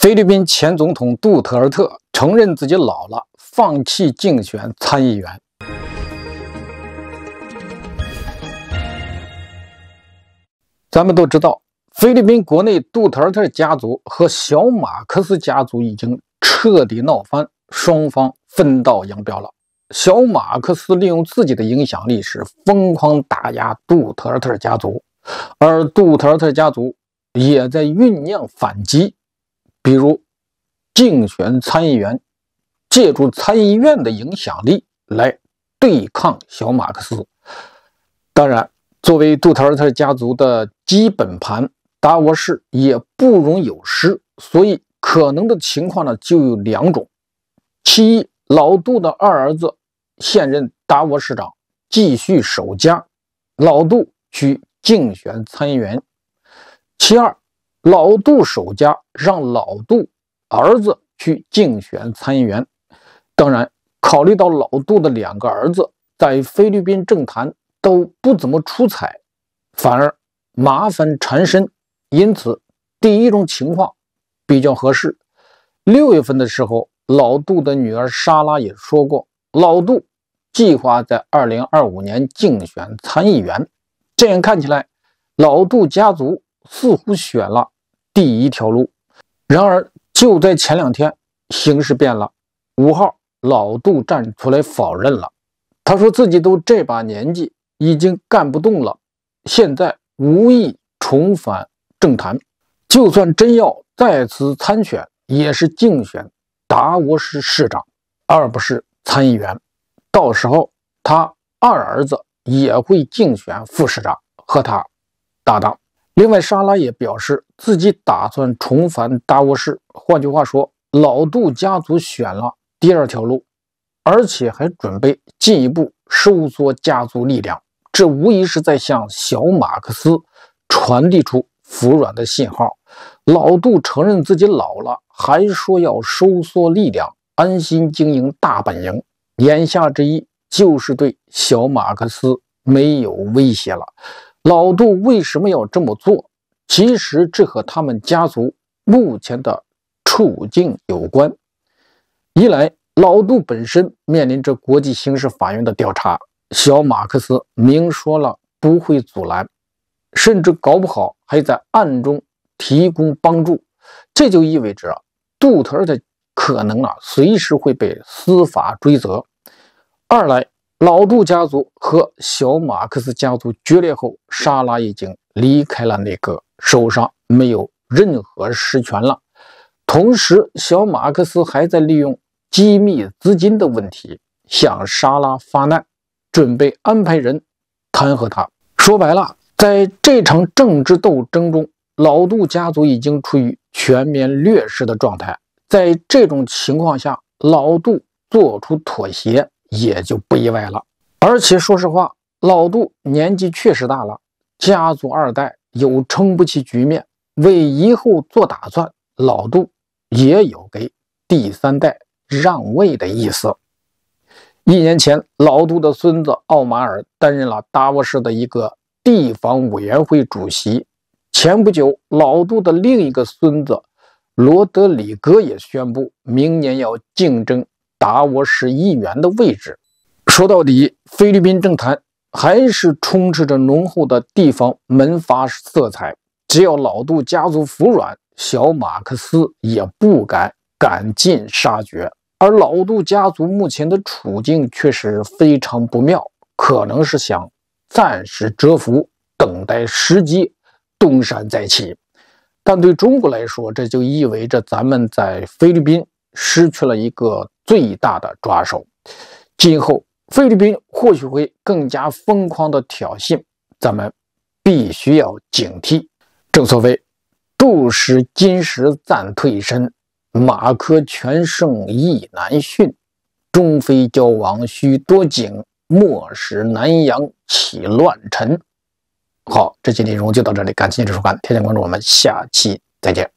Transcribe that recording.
菲律宾前总统杜特尔特承认自己老了，放弃竞选参议员。咱们都知道，菲律宾国内杜特尔特家族和小马克思家族已经彻底闹翻，双方分道扬镳了。小马克思利用自己的影响力，是疯狂打压杜特尔特家族，而杜特尔特家族也在酝酿反击。比如，竞选参议员借助参议院的影响力来对抗小马克思。当然，作为杜特尔特家族的基本盘，达沃市也不容有失。所以，可能的情况呢就有两种：其一，老杜的二儿子现任达沃市长继续守家，老杜去竞选参议员；其二。老杜守家，让老杜儿子去竞选参议员。当然，考虑到老杜的两个儿子在菲律宾政坛都不怎么出彩，反而麻烦缠身，因此第一种情况比较合适。六月份的时候，老杜的女儿莎拉也说过，老杜计划在二零二五年竞选参议员。这样看起来，老杜家族。似乎选了第一条路，然而就在前两天，形势变了。五号，老杜站出来否认了。他说自己都这把年纪，已经干不动了，现在无意重返政坛。就算真要再次参选，也是竞选达沃市市长，而不是参议员。到时候，他二儿子也会竞选副市长，和他搭档。另外，莎拉也表示自己打算重返大卧室。换句话说，老杜家族选了第二条路，而且还准备进一步收缩家族力量。这无疑是在向小马克思传递出服软的信号。老杜承认自己老了，还说要收缩力量，安心经营大本营。言下之意就是对小马克思没有威胁了。老杜为什么要这么做？其实这和他们家族目前的处境有关。一来，老杜本身面临着国际刑事法院的调查，小马克思明说了不会阻拦，甚至搞不好还在暗中提供帮助，这就意味着杜特尔可能啊随时会被司法追责。二来，老杜家族和小马克思家族决裂后，莎拉已经离开了内阁，手上没有任何实权了。同时，小马克思还在利用机密资金的问题向莎拉发难，准备安排人弹劾他。说白了，在这场政治斗争中，老杜家族已经处于全面劣势的状态。在这种情况下，老杜做出妥协。也就不意外了。而且说实话，老杜年纪确实大了，家族二代有撑不起局面，为以后做打算，老杜也有给第三代让位的意思。一年前，老杜的孙子奥马尔担任了达沃市的一个地方委员会主席。前不久，老杜的另一个孙子罗德里格也宣布，明年要竞争。达沃使议员的位置。说到底，菲律宾政坛还是充斥着浓厚的地方门阀色彩。只要老杜家族服软，小马克思也不敢赶尽杀绝。而老杜家族目前的处境却是非常不妙，可能是想暂时蛰伏，等待时机东山再起。但对中国来说，这就意味着咱们在菲律宾失去了一个。最大的抓手，今后菲律宾或许会更加疯狂的挑衅，咱们必须要警惕。正所谓“度使金石暂退身，马科全胜亦难驯。中非交往需多警，莫使南洋起乱臣。”好，这期内容就到这里，感谢您的收看，添加关注，我们下期再见。